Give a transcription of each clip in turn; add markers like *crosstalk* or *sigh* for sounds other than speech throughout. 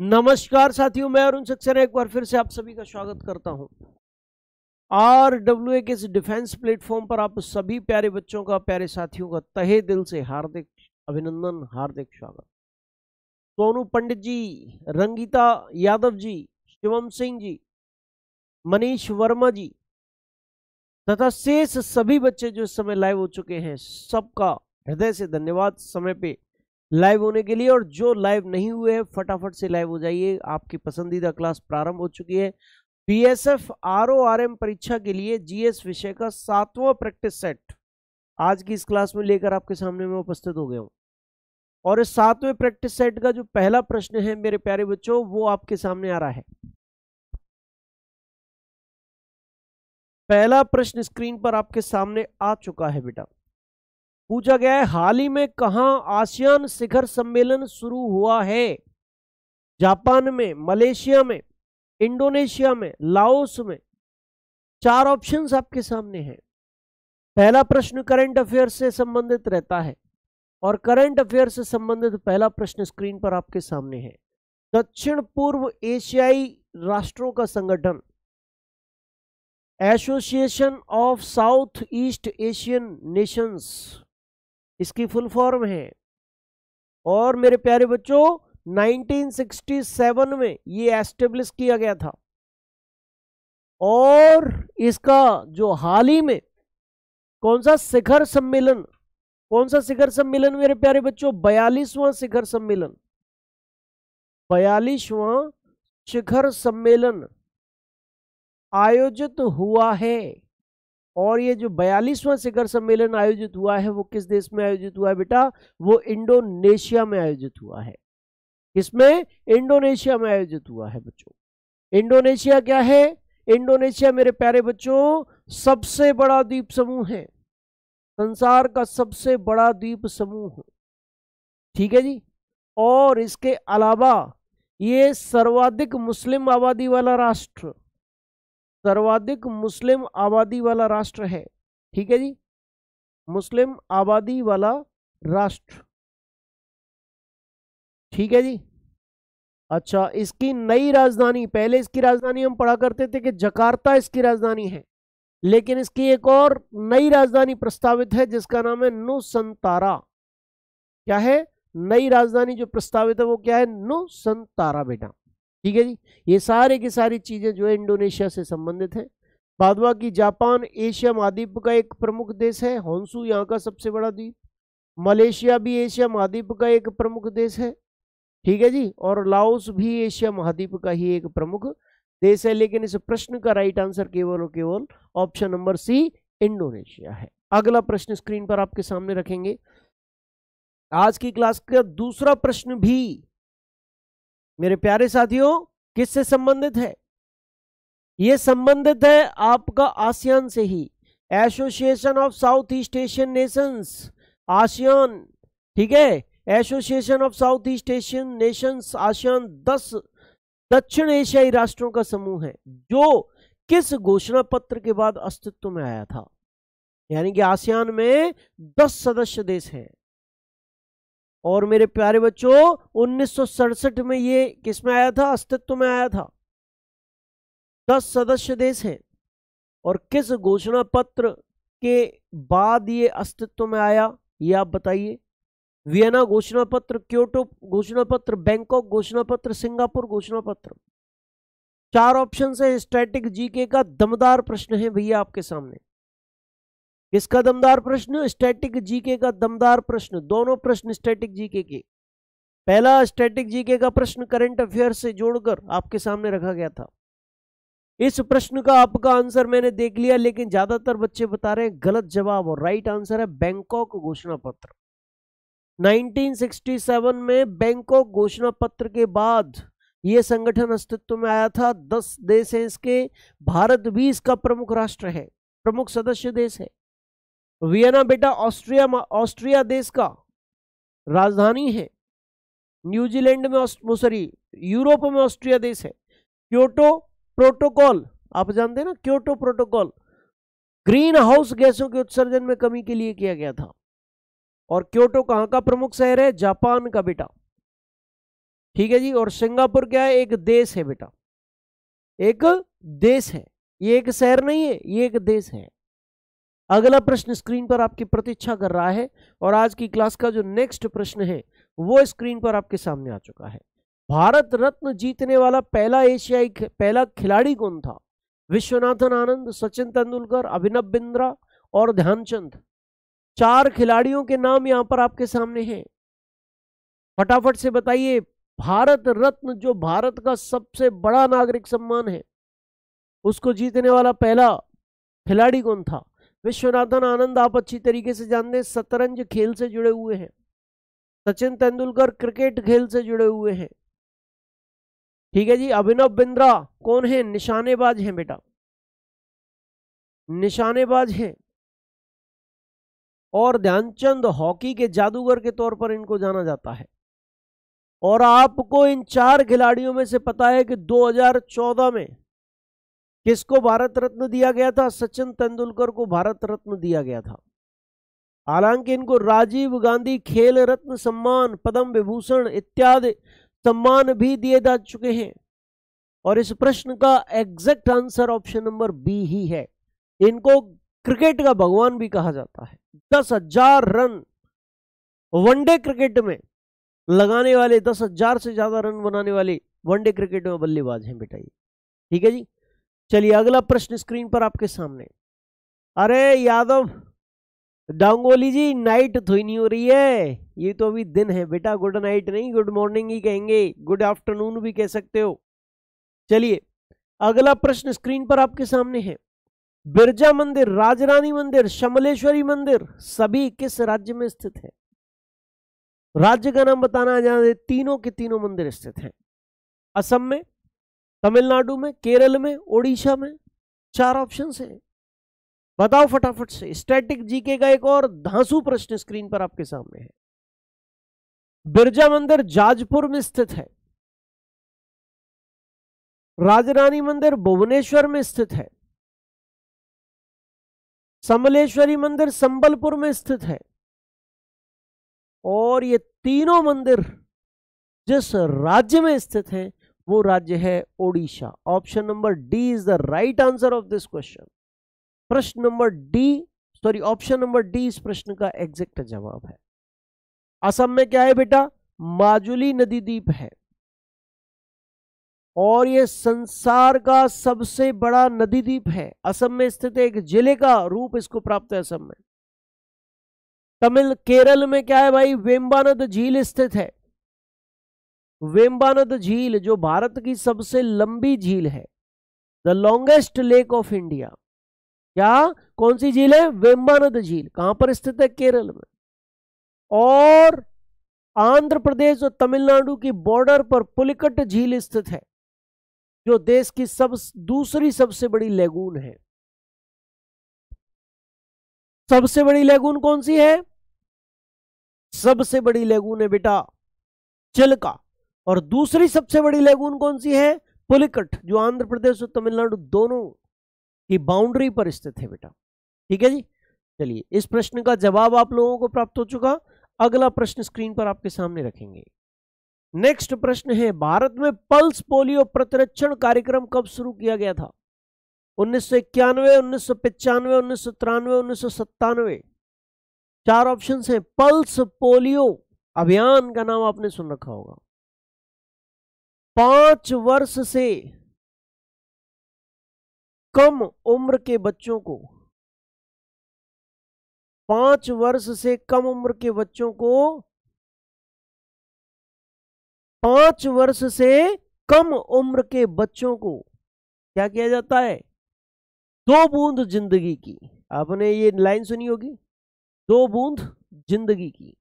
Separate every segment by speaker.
Speaker 1: नमस्कार साथियों मैं अरुण सक्सेना एक बार फिर से आप सभी का स्वागत करता हूं आर डब्ल्यू ए के
Speaker 2: डिफेंस प्लेटफॉर्म पर आप सभी प्यारे बच्चों का प्यारे साथियों का तहे दिल से हार्दिक अभिनंदन हार्दिक स्वागत सोनू पंडित जी रंगीता यादव जी शिवम सिंह जी मनीष वर्मा जी तथा शेष सभी बच्चे जो इस समय लाइव हो चुके हैं सबका हृदय से धन्यवाद समय पे लाइव होने के लिए और जो लाइव नहीं हुए हैं फटाफट से लाइव हो जाइए आपकी पसंदीदा क्लास प्रारंभ हो चुकी है B S F R O R M परीक्षा के लिए जीएस विषय का सातवां प्रैक्टिस सेट आज की इस क्लास में लेकर आपके सामने मैं उपस्थित हो गया हूँ और इस सातवें प्रैक्टिस सेट का जो पहला प्रश्न है मेरे प्यारे बच्चों वो आपके सामने आ रहा है पहला प्रश्न स्क्रीन पर आपके सामने आ चुका है बेटा पूछा गया है हाल ही में कहा आसियान शिखर सम्मेलन शुरू हुआ है जापान में मलेशिया में इंडोनेशिया में लाओस में चार ऑप्शंस आपके सामने हैं पहला प्रश्न करंट अफेयर से संबंधित रहता है और करंट अफेयर से संबंधित पहला प्रश्न स्क्रीन पर आपके सामने है दक्षिण पूर्व एशियाई राष्ट्रों का संगठन association of South East Asian nations इसकी फुल फॉर्म है और मेरे प्यारे बच्चों 1967 में ये एस्टेब्लिश किया गया था और इसका जो हाल ही में कौन सा शिखर सम्मेलन कौन सा शिखर सम्मेलन मेरे प्यारे बच्चों बयालीसवां शिखर सम्मेलन बयालीसवां शिखर सम्मेलन आयोजित हुआ है और ये जो बयालीसवां शिखर सम्मेलन आयोजित हुआ है वो किस देश में आयोजित हुआ है बेटा वो इंडोनेशिया में आयोजित हुआ है किसमें इंडोनेशिया में आयोजित हुआ है बच्चों इंडोनेशिया क्या है इंडोनेशिया मेरे प्यारे बच्चों सबसे बड़ा द्वीप समूह है संसार का सबसे बड़ा द्वीप समूह ठीक है जी और इसके अलावा ये सर्वाधिक मुस्लिम आबादी वाला राष्ट्र सर्वाधिक मुस्लिम आबादी वाला
Speaker 1: राष्ट्र है ठीक है जी मुस्लिम आबादी वाला राष्ट्र ठीक है जी अच्छा इसकी नई
Speaker 2: राजधानी पहले इसकी राजधानी हम पढ़ा करते थे कि जकार्ता इसकी राजधानी है लेकिन इसकी एक और नई राजधानी प्रस्तावित है जिसका नाम है नु संतारा क्या है नई राजधानी जो प्रस्तावित है वो क्या है नु संतारा बेटा ठीक है जी ये सारे की सारी चीज़ें जो है इंडोनेशिया से संबंधित है बाद की जापान एशिया महाद्वीप का एक प्रमुख देश है हॉन्सू यहाँ का सबसे बड़ा द्वीप मलेशिया भी एशिया महाद्वीप का एक प्रमुख देश है ठीक है जी और लाओस भी एशिया महाद्वीप का ही एक प्रमुख देश है लेकिन इस प्रश्न का राइट आंसर केवल और केवल ऑप्शन नंबर सी इंडोनेशिया है अगला प्रश्न स्क्रीन पर आपके सामने रखेंगे आज की क्लास का दूसरा प्रश्न भी मेरे प्यारे साथियों किससे संबंधित है यह संबंधित है आपका आसियान से ही association of South East Asian nations ASEAN ठीक है association of South East Asian nations ASEAN दस दक्षिण एशियाई राष्ट्रों का समूह है जो किस घोषणा पत्र के बाद अस्तित्व में आया था यानी कि आसियान में दस सदस्य देश हैं और मेरे प्यारे बच्चों उन्नीस में ये किस में आया था अस्तित्व में आया था दस सदस्य देश हैं और किस घोषणा पत्र के बाद ये अस्तित्व में आया ये आप बताइए वियना घोषणा पत्र क्योटो घोषणा पत्र बैंकॉक घोषणा पत्र सिंगापुर घोषणा पत्र चार ऑप्शन है स्टैटिक जीके का दमदार प्रश्न है भैया आपके सामने किसका दमदार प्रश्न स्टैटिक जीके का दमदार प्रश्न दोनों प्रश्न स्टैटिक जीके के पहला स्टैटिक जीके का प्रश्न करंट अफेयर से जोड़कर आपके सामने रखा गया था इस प्रश्न का आपका आंसर मैंने देख लिया लेकिन ज्यादातर बच्चे बता रहे हैं गलत जवाब और राइट आंसर है बैंकॉक घोषणा पत्र 1967 में बैंकॉक घोषणा पत्र के बाद यह संगठन अस्तित्व में आया था दस देश हैं इसके भारत भी इसका प्रमुख राष्ट्र है प्रमुख सदस्य देश है वियना बेटा ऑस्ट्रिया ऑस्ट्रिया देश का राजधानी है न्यूजीलैंड में सॉरी यूरोप में ऑस्ट्रिया देश है क्योटो प्रोटोकॉल आप जानते हैं ना क्योटो प्रोटोकॉल ग्रीन हाउस गैसों के उत्सर्जन में कमी के लिए किया गया था और क्योटो कहाँ का प्रमुख शहर है जापान का बेटा ठीक है जी और सिंगापुर क्या है एक देश है बेटा एक देश है ये एक शहर नहीं है ये एक देश है अगला प्रश्न स्क्रीन पर आपकी प्रतीक्षा कर रहा है और आज की क्लास का जो नेक्स्ट प्रश्न है वो स्क्रीन पर आपके सामने आ चुका है भारत रत्न जीतने वाला पहला एशियाई पहला खिलाड़ी कौन था विश्वनाथन आनंद सचिन तेंदुलकर अभिनव बिंद्रा और ध्यानचंद चार खिलाड़ियों के नाम यहां पर आपके सामने हैं फटाफट से बताइए भारत रत्न जो भारत का सबसे बड़ा नागरिक सम्मान है उसको जीतने वाला पहला खिलाड़ी कौन था विश्वनाथन आनंद आप अच्छी तरीके से जानते हैं शतरंज खेल से जुड़े हुए हैं सचिन तेंदुलकर क्रिकेट खेल से जुड़े हुए हैं ठीक है जी अभिनव बिंद्रा कौन है निशानेबाज है बेटा निशानेबाज है और ध्यानचंद हॉकी के जादूगर के तौर पर इनको जाना जाता है और आपको इन चार खिलाड़ियों में से पता है कि 2014 में किसको भारत रत्न दिया गया था सचिन तेंदुलकर को भारत रत्न दिया गया था हालांकि इनको राजीव गांधी खेल रत्न सम्मान पद्म विभूषण इत्यादि सम्मान भी दिए जा चुके हैं और इस प्रश्न का exact answer option number B ही है इनको क्रिकेट का भगवान भी कहा जाता है दस हजार रन वनडे क्रिकेट में लगाने वाले दस हजार से ज्यादा रन बनाने वाले वनडे क्रिकेट में बल्लेबाज हैं बेटा ये ठीक है जी चलिए अगला प्रश्न स्क्रीन पर आपके सामने अरे यादव डांगोली जी नाइट थोड़ी तो नहीं हो रही है ये तो अभी दिन है बेटा गुड नाइट नहीं गुड मॉर्निंग ही कहेंगे गुड आफ्टरनून भी कह सकते हो चलिए अगला प्रश्न स्क्रीन पर आपके सामने है बिरजा मंदिर राजरानी मंदिर शमलेश्वरी मंदिर सभी किस राज्य में स्थित है राज्य का नाम बताना जहां तीनों के तीनों मंदिर स्थित हैं असम में तमिलनाडु में केरल में ओडिशा में चार ऑप्शन है बताओ फटाफट से स्टैटिक जीके का एक और धांसू प्रश्न स्क्रीन पर आपके सामने है
Speaker 1: बिरजा मंदिर जाजपुर में स्थित है राजरानी मंदिर भुवनेश्वर में स्थित है
Speaker 2: समलेश्वरी मंदिर संबलपुर में स्थित है और ये तीनों मंदिर जिस राज्य में स्थित हैं वो राज्य है Odisha option number D is the right answer of this question प्रश्न number D sorry option number D इस प्रश्न का एग्जैक्ट जवाब है असम में क्या है बेटा माजुली नदी द्वीप है और यह संसार का सबसे बड़ा नदी द्वीप है असम में स्थित एक जिले का रूप इसको प्राप्त है असम में तमिल केरल में क्या है भाई वेम्बानद झील स्थित है वेम्बानद झील जो भारत की सबसे लंबी झील है the longest lake of India क्या कौन सी झील है वेम्बानद झील कहां पर स्थित है केरल में और आंध्र प्रदेश और तमिलनाडु की बॉर्डर पर पुलिकट झील स्थित है जो देश की सब दूसरी सबसे बड़ी लेगून है सबसे बड़ी लेगून कौन सी है सबसे बड़ी लेगून है बेटा चिलका और दूसरी सबसे बड़ी लेगून कौन सी है पुलिकट जो आंध्र प्रदेश और तमिलनाडु दोनों की बाउंड्री पर स्थित है बेटा ठीक है जी चलिए इस प्रश्न का जवाब आप लोगों को प्राप्त हो चुका अगला प्रश्न स्क्रीन पर आपके सामने रखेंगे नेक्स्ट प्रश्न है भारत में पल्स पोलियो प्रतिरक्षण कार्यक्रम कब शुरू किया गया था उन्नीस सौ इक्यानवे उन्नीस सौ पचानवे उन्नीस सौ तिरानवे उन्नीस सौ सत्तानवे चार ऑप्शन हैं पल्स पोलियो
Speaker 1: अभियान का नाम आपने सुन रखा होगा पांच वर्ष से कम उम्र के बच्चों को पांच वर्ष से कम उम्र के बच्चों को पांच वर्ष से कम उम्र के
Speaker 2: बच्चों को क्या किया जाता है दो बूंद जिंदगी की आपने ये लाइन सुनी होगी दो बूंद जिंदगी की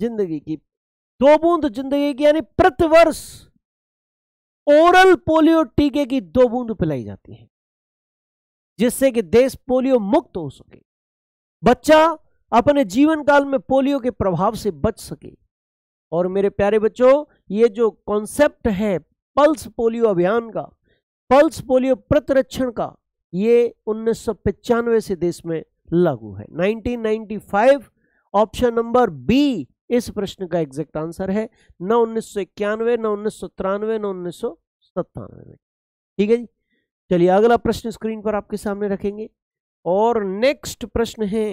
Speaker 2: जिंदगी की दो बूंद जिंदगी की यानी प्रतिवर्ष ओरल पोलियो टीके की दो बूंद पिलाई जाती है जिससे कि देश पोलियो मुक्त हो सके बच्चा अपने जीवन काल में पोलियो के प्रभाव से बच सके और मेरे प्यारे बच्चों ये जो कॉन्सेप्ट है पल्स पोलियो अभियान का पल्स पोलियो प्रतिरक्षण का ये उन्नीस से देश में लागू है 1995 ऑप्शन नंबर बी इस प्रश्न का एग्जैक्ट आंसर है न उन्नीस सौ इक्यानवे न उन्नीस सौ तिरानवे न उन्नीस सौ सत्तानवे में ठीक है जी चलिए अगला प्रश्न स्क्रीन पर आपके सामने रखेंगे और नेक्स्ट प्रश्न है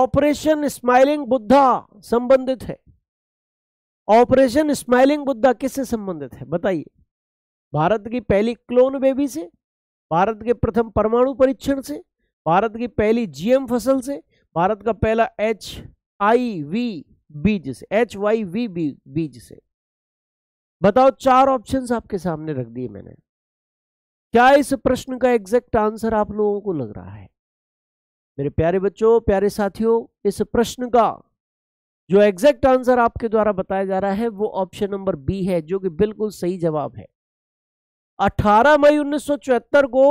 Speaker 2: ऑपरेशन स्माइलिंग बुद्धा संबंधित है ऑपरेशन स्माइलिंग बुद्धा किससे संबंधित है बताइए भारत की पहली क्लोन बेबी से भारत के प्रथम परमाणु परीक्षण से भारत की पहली जीएम फसल से भारत का पहला एच आई वी बीज से एच वाई वी बी बीज से बताओ चार ऑप्शंस आपके सामने रख दिए मैंने क्या इस प्रश्न का एग्जैक्ट आंसर आप लोगों को लग रहा है मेरे प्यारे बच्चों प्यारे साथियों इस प्रश्न का जो एग्जैक्ट आंसर आपके द्वारा बताया जा रहा है वो ऑप्शन नंबर बी है जो कि बिल्कुल सही जवाब है 18 मई 1974 को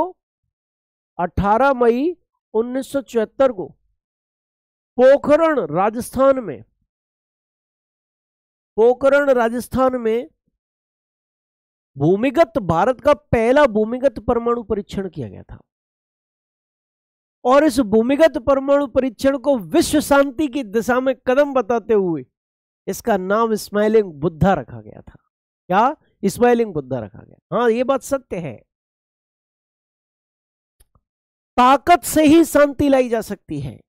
Speaker 2: 18 मई 1974 को पोखरण राजस्थान में पोखरण राजस्थान में भूमिगत भारत का पहला भूमिगत परमाणु परीक्षण किया गया था और इस भूमिगत परमाणु परीक्षण को विश्व शांति की दिशा में कदम बताते हुए इसका नाम स्माइलिंग बुद्धा रखा गया था क्या स्माइलिंग बुद्धा रखा गया हाँ ये बात सत्य है ताकत से ही शांति लाई जा सकती है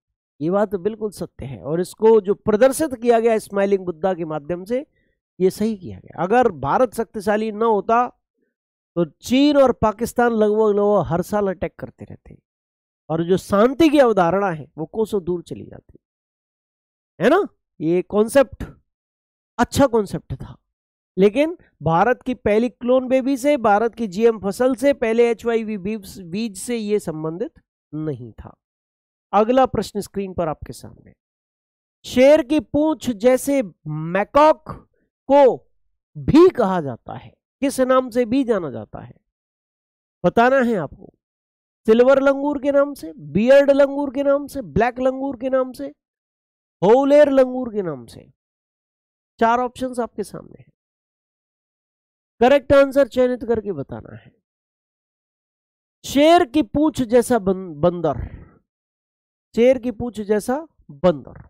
Speaker 2: ये बात तो बिल्कुल सत्य है और इसको जो प्रदर्शित किया गया स्माइलिंग बुद्धा के माध्यम से ये सही किया गया अगर भारत शक्तिशाली न होता तो चीन और पाकिस्तान लगभग लगभग हर साल अटैक करते रहते और जो शांति की अवधारणा है वो कोसों दूर चली जाती है ना ये कॉन्सेप्ट अच्छा कॉन्सेप्ट था लेकिन भारत की पहली क्लोन बेबी से भारत की जीएम फसल से पहले एच वाई बीज से ये संबंधित नहीं था अगला प्रश्न स्क्रीन पर आपके सामने शेर की पूंछ जैसे मैकॉक को भी कहा जाता है किस नाम से भी जाना जाता है बताना है आपको सिल्वर लंगूर के नाम से बियर्ड लंगूर के नाम से ब्लैक लंगूर के नाम से होलेर
Speaker 1: लंगूर के नाम से चार ऑप्शंस आपके सामने हैं करेक्ट आंसर चयनित करके बताना है शेर की पूछ
Speaker 2: जैसा बंदर चेर की पूछ जैसा बंदर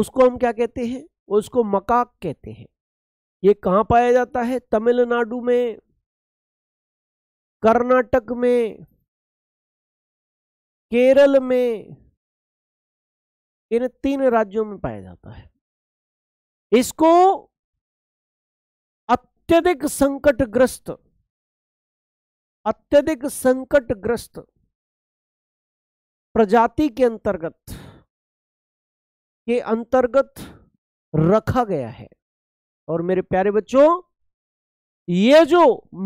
Speaker 2: उसको हम क्या कहते हैं उसको मकाक कहते हैं ये कहां
Speaker 1: पाया जाता है तमिलनाडु में कर्नाटक में केरल में इन तीन राज्यों में पाया जाता है इसको अत्यधिक संकटग्रस्त अत्यधिक
Speaker 2: संकटग्रस्त प्रजाति के अंतर्गत के अंतर्गत रखा गया है और मेरे प्यारे बच्चों ये जो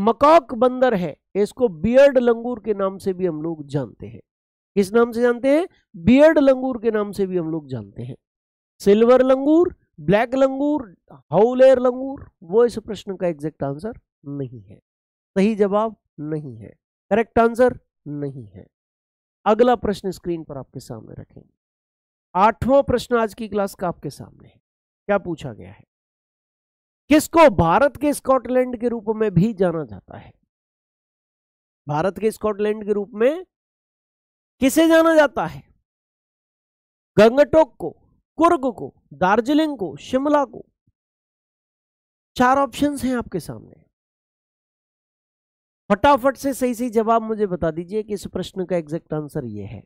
Speaker 2: मकॉक बंदर है इसको बियर्ड लंगूर के नाम से भी हम लोग जानते हैं किस नाम से जानते हैं बियर्ड लंगूर के नाम से भी हम लोग जानते हैं सिल्वर लंगूर ब्लैक लंगूर हाउलेर लंगूर वो इस प्रश्न का एग्जैक्ट आंसर नहीं है सही जवाब नहीं है करेक्ट आंसर नहीं है अगला प्रश्न स्क्रीन पर आपके सामने रखेंगे आठवां प्रश्न आज की क्लास का आपके सामने है क्या पूछा गया है किसको भारत के स्कॉटलैंड के रूप में भी जाना जाता है भारत के स्कॉटलैंड
Speaker 1: के रूप में किसे जाना जाता है गंगटोक को कुर्ग को दार्जिलिंग को शिमला को चार
Speaker 2: ऑप्शंस हैं आपके सामने फटाफट से सही सही जवाब मुझे बता दीजिए कि इस प्रश्न का एग्जैक्ट आंसर ये है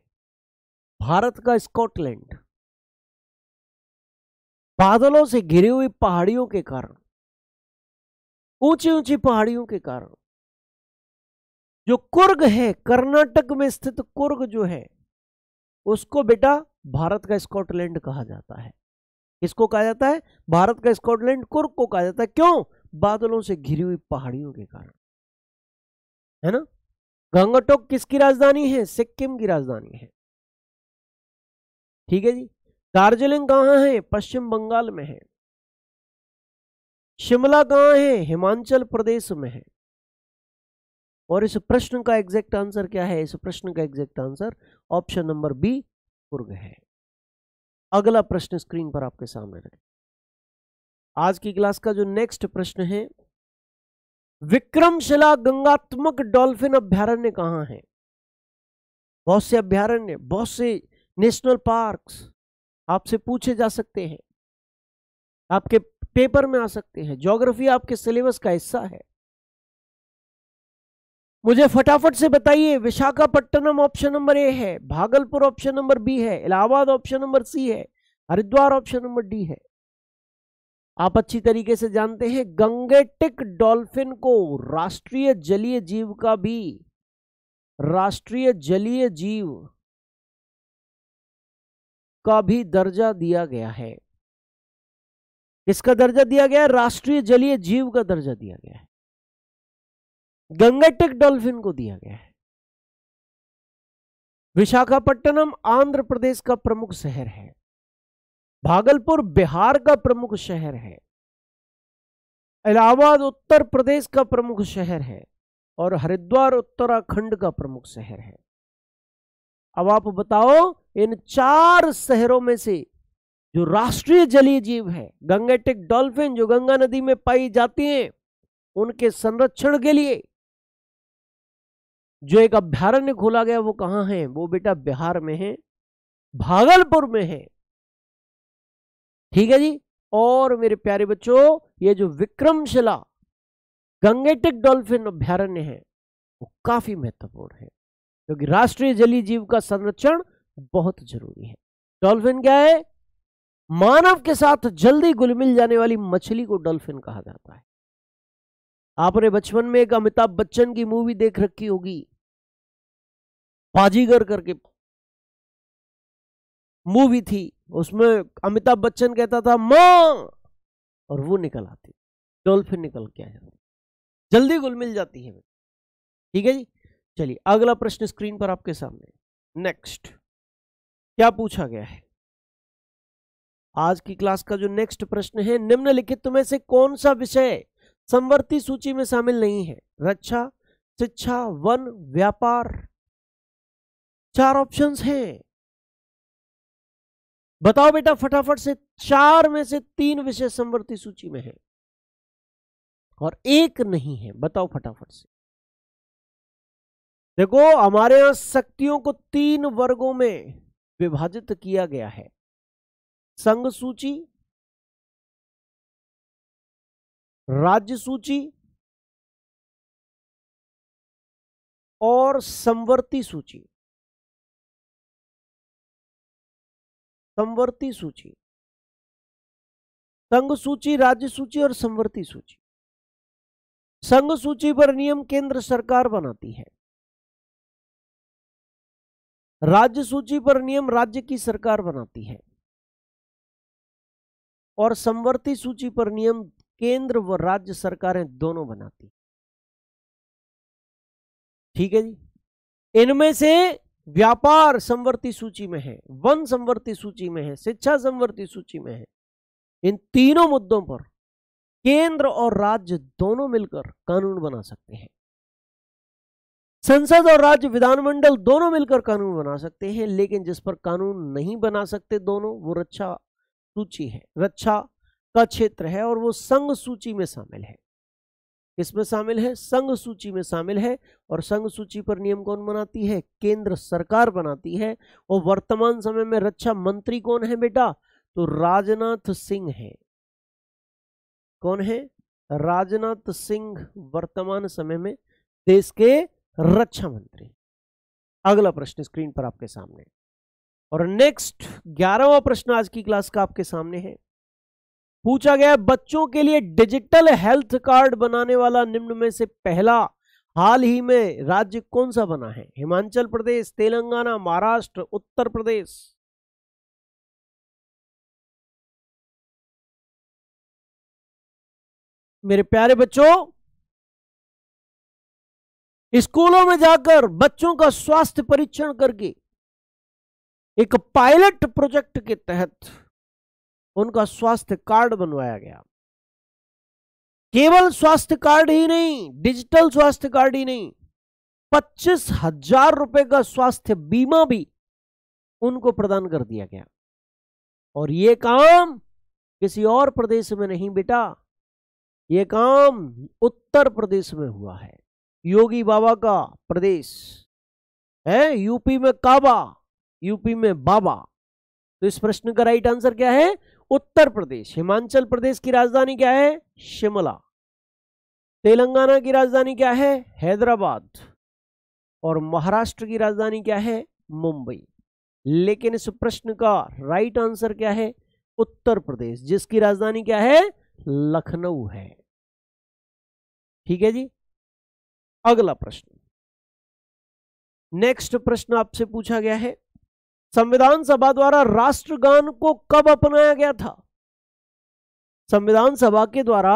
Speaker 2: भारत का स्कॉटलैंड
Speaker 1: बादलों से घिरी हुई पहाड़ियों के कारण ऊंची ऊंची पहाड़ियों के कारण जो कुर्ग है
Speaker 2: कर्नाटक में स्थित कुर्ग जो है उसको बेटा भारत का स्कॉटलैंड कहा जाता है किसको कहा जाता है भारत का स्कॉटलैंड कुर्ग को कहा जाता है क्यों बादलों से घिरी हुई पहाड़ियों के कारण है ना गंगटोक किसकी राजधानी है सिक्किम की राजधानी है ठीक है जी दार्जिलिंग कहाँ है पश्चिम बंगाल में है शिमला कहाँ है हिमाचल प्रदेश में है और इस प्रश्न का एग्जैक्ट आंसर क्या है इस प्रश्न का exact answer option number B Coorg है अगला प्रश्न स्क्रीन पर आपके सामने रखें आज की क्लास का जो नेक्स्ट प्रश्न है विक्रमशिला गंगात्मक डॉल्फिन अभ्यारण्य कहाँ है बहुत से अभ्यारण्य बहुत से नेशनल पार्क्स आपसे पूछे जा सकते हैं आपके पेपर में आ सकते हैं ज्योग्राफी आपके सिलेबस का हिस्सा है मुझे फटाफट से बताइए विशाखापट्टनम ऑप्शन नंबर ए है भागलपुर ऑप्शन नंबर बी है इलाहाबाद ऑप्शन नंबर सी है हरिद्वार ऑप्शन नंबर डी है आप अच्छी तरीके से जानते हैं गंगेटिक डॉल्फिन को राष्ट्रीय जलीय जीव का भी राष्ट्रीय जलीय जीव का भी दर्जा दिया गया है किसका दर्जा दिया गया है राष्ट्रीय जलीय जीव का दर्जा दिया गया है गंगेटिक डॉल्फिन को दिया गया है विशाखापट्टनम आंध्र प्रदेश का प्रमुख शहर है भागलपुर बिहार का प्रमुख शहर है इलाहाबाद उत्तर प्रदेश का प्रमुख शहर है और हरिद्वार उत्तराखंड का प्रमुख शहर है अब आप बताओ इन चार शहरों में से जो राष्ट्रीय जलीय जीव है गंगेटिक डॉल्फिन जो गंगा नदी में पाई जाती हैं उनके संरक्षण के लिए जो एक अभ्यारण्य खोला गया वो कहां है वो बेटा बिहार में है भागलपुर में है ठीक है जी और मेरे प्यारे बच्चों ये जो विक्रमशिला गंगेटिक डॉल्फिन अभ्यारण्य है वो काफी महत्वपूर्ण है क्योंकि राष्ट्रीय जलीय जीव का संरक्षण बहुत जरूरी है डॉल्फिन क्या है मानव के साथ जल्दी गुलमिल मिल जाने वाली मछली को डॉल्फिन कहा जाता है
Speaker 1: आपने बचपन में एक अमिताभ बच्चन की मूवी देख रखी होगी बाजीगर करके मूवी थी उसमें
Speaker 2: अमिताभ बच्चन कहता था माँ और वो निकल आती डॉल्फिन निकल के आ जाती जल्दी गुल मिल जाती है ठीक है जी चलिए अगला प्रश्न स्क्रीन पर आपके सामने नेक्स्ट क्या पूछा गया है आज की क्लास का जो नेक्स्ट प्रश्न है निम्नलिखित में से कौन सा विषय संवर्ती सूची में शामिल नहीं है रक्षा शिक्षा वन व्यापार
Speaker 1: चार ऑप्शंस हैं बताओ बेटा फटाफट से चार में से तीन विषय संवर्ती सूची में है
Speaker 2: और एक नहीं है बताओ फटाफट से देखो हमारे यहां शक्तियों को तीन वर्गों में विभाजित किया गया है
Speaker 1: संघ सूची राज्य सूची और संवर्ती सूची संवर्ती सूची संघ सूची राज्य सूची और संवर्ती सूची संघ सूची पर नियम केंद्र सरकार बनाती है
Speaker 2: राज्य सूची पर नियम राज्य की सरकार बनाती है और संवर्ती सूची पर नियम केंद्र व राज्य सरकारें दोनों बनाती ठीक है जी इनमें से व्यापार संवर्ती सूची में है वन संवर्ती सूची में है शिक्षा संवर्ती सूची में है इन तीनों मुद्दों पर केंद्र और राज्य दोनों मिलकर कानून बना सकते हैं संसद और राज्य विधानमंडल दोनों मिलकर कानून बना सकते हैं लेकिन जिस पर कानून नहीं बना सकते दोनों वो रक्षा सूची है रक्षा का क्षेत्र है और वो संघ सूची में शामिल है किस में शामिल है संघ सूची में शामिल है और संघ सूची पर नियम कौन बनाती है केंद्र सरकार बनाती है और वर्तमान समय में रक्षा मंत्री कौन है बेटा तो राजनाथ सिंह है कौन है राजनाथ सिंह वर्तमान समय में देश के रक्षा मंत्री अगला प्रश्न स्क्रीन पर आपके सामने और नेक्स्ट ग्यारहवा प्रश्न आज की क्लास का आपके सामने है पूछा गया बच्चों के लिए डिजिटल हेल्थ कार्ड बनाने वाला निम्न में से पहला हाल ही में राज्य कौन सा बना है हिमाचल
Speaker 1: प्रदेश तेलंगाना महाराष्ट्र उत्तर प्रदेश मेरे प्यारे बच्चों स्कूलों में जाकर बच्चों का
Speaker 2: स्वास्थ्य परीक्षण करके एक पायलट प्रोजेक्ट के तहत उनका स्वास्थ्य कार्ड बनवाया गया केवल स्वास्थ्य कार्ड ही नहीं डिजिटल स्वास्थ्य कार्ड ही नहीं पच्चीस हजार रुपए का स्वास्थ्य बीमा भी उनको प्रदान कर दिया गया और ये काम किसी और प्रदेश में नहीं बेटा ये काम उत्तर प्रदेश में हुआ है योगी बाबा का प्रदेश है यूपी में काबा यूपी में बाबा तो इस प्रश्न का राइट आंसर क्या है उत्तर प्रदेश हिमाचल प्रदेश की राजधानी क्या है शिमला तेलंगाना की राजधानी क्या है हैदराबाद और महाराष्ट्र की राजधानी क्या है मुंबई लेकिन इस प्रश्न का राइट आंसर क्या है उत्तर प्रदेश जिसकी राजधानी क्या है लखनऊ है ठीक है जी अगला प्रश्न नेक्स्ट प्रश्न आपसे पूछा गया है संविधान सभा द्वारा राष्ट्रगान को कब अपनाया गया था संविधान सभा के द्वारा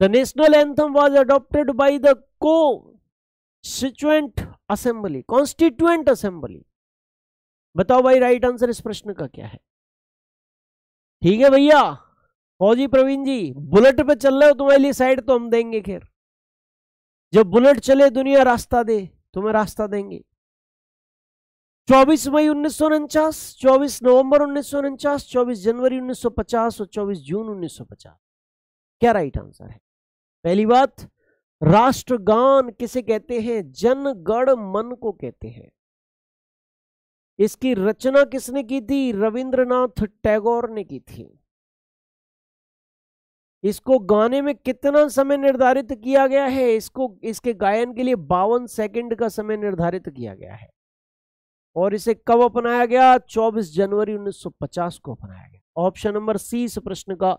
Speaker 2: the national anthem was adopted by the constituent assembly constituent assembly बताओ भाई राइट आंसर इस प्रश्न का क्या है ठीक है भैया फौजी प्रवीण जी बुलेट पे चल रहे हो तुम्हारे लिए साइड तो हम देंगे खैर जब बुलेट चले दुनिया रास्ता दे तुम्हें रास्ता देंगे चौबीस मई उन्नीस सौ उनचास चौबीस नवंबर उन्नीस सौ उनचास चौबीस जनवरी उन्नीस सौ पचास और चौबीस जून उन्नीस सौ पचास क्या राइट आंसर है पहली बात राष्ट्रगान किसे कहते हैं जनगण मन को कहते हैं इसकी रचना किसने की थी रविंद्रनाथ टैगोर ने की थी इसको गाने में कितना समय निर्धारित किया गया है इसको इसके गायन के लिए बावन सेकंड का समय निर्धारित किया गया है और इसे कब अपनाया गया 24 जनवरी 1950 को अपनाया गया ऑप्शन नंबर सी इस प्रश्न का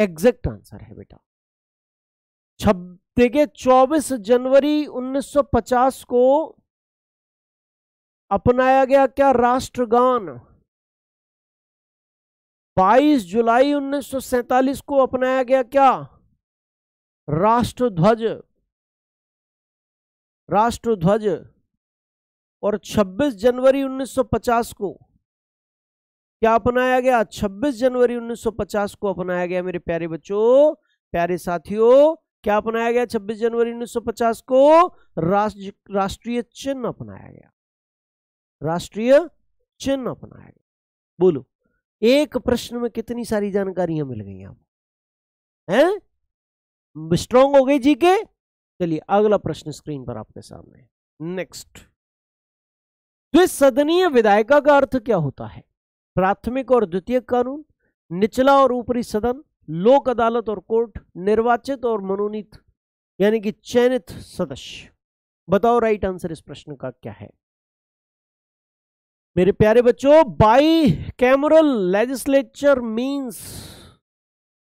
Speaker 2: एग्जैक्ट आंसर है बेटा देखिए 24 जनवरी 1950 को
Speaker 1: अपनाया गया क्या राष्ट्रगान 22 जुलाई 1947 को अपनाया गया क्या राष्ट्रध्वज राष्ट्रध्वज और 26 जनवरी 1950 को क्या
Speaker 2: अपनाया गया 26 जनवरी 1950 को अपनाया गया मेरे प्यारे बच्चों प्यारे साथियों क्या अपनाया गया 26 जनवरी 1950 को राष्ट्र राष्ट्रीय चिन्ह अपनाया गया राष्ट्रीय चिन्ह अपनाया गया बोलो एक प्रश्न में कितनी सारी जानकारियां मिल गई आपको हैं स्ट्रांग हो गई जी के चलिए अगला प्रश्न स्क्रीन पर आपके सामने नेक्स्ट तो इस सदनीय विधायिका का अर्थ क्या होता है प्राथमिक और द्वितीय कानून निचला और ऊपरी सदन लोक अदालत और कोर्ट निर्वाचित और मनोनीत यानी कि चयनित सदस्य बताओ राइट आंसर इस प्रश्न का क्या है मेरे प्यारे बच्चों बाई कैमरल लेजिस्लेचर मींस